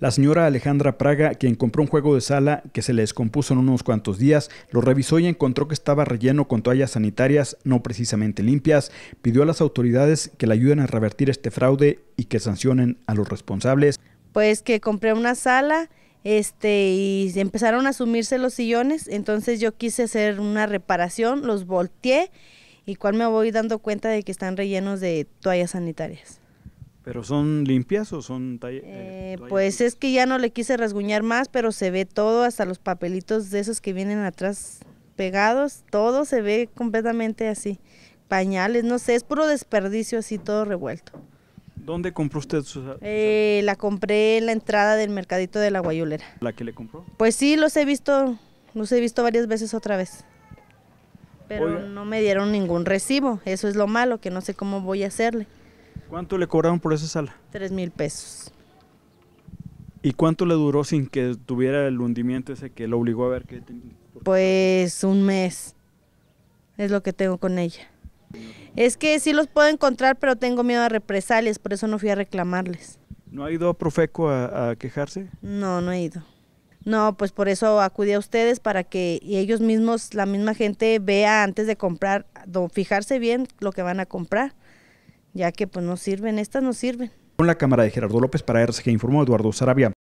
La señora Alejandra Praga, quien compró un juego de sala que se le descompuso en unos cuantos días, lo revisó y encontró que estaba relleno con toallas sanitarias no precisamente limpias, pidió a las autoridades que le ayuden a revertir este fraude y que sancionen a los responsables. Pues que compré una sala este y empezaron a sumirse los sillones, entonces yo quise hacer una reparación, los volteé y cuál me voy dando cuenta de que están rellenos de toallas sanitarias. ¿Pero son limpias o son talleres eh, eh, pues es que ya no le quise rasguñar más, pero se ve todo, hasta los papelitos de esos que vienen atrás pegados, todo se ve completamente así. Pañales, no sé, es puro desperdicio así, todo revuelto. ¿Dónde compró usted sus, eh, la compré en la entrada del mercadito de la Guayulera. ¿La que le compró? Pues sí, los he visto, los he visto varias veces otra vez. Pero no me dieron ningún recibo, eso es lo malo, que no sé cómo voy a hacerle. ¿Cuánto le cobraron por esa sala? Tres mil pesos. ¿Y cuánto le duró sin que tuviera el hundimiento ese que lo obligó a ver que... Pues un mes. Es lo que tengo con ella. Es que sí los puedo encontrar, pero tengo miedo a represalias, por eso no fui a reclamarles. ¿No ha ido a Profeco a, quejarse? No, no he ido. No, pues por eso acudí a ustedes para que ellos mismos, la misma gente, vea antes de comprar, fijarse bien lo que van a comprar ya que pues no sirven, estas no sirven. Con la cámara de Gerardo López para RCG informó Eduardo Sarabia.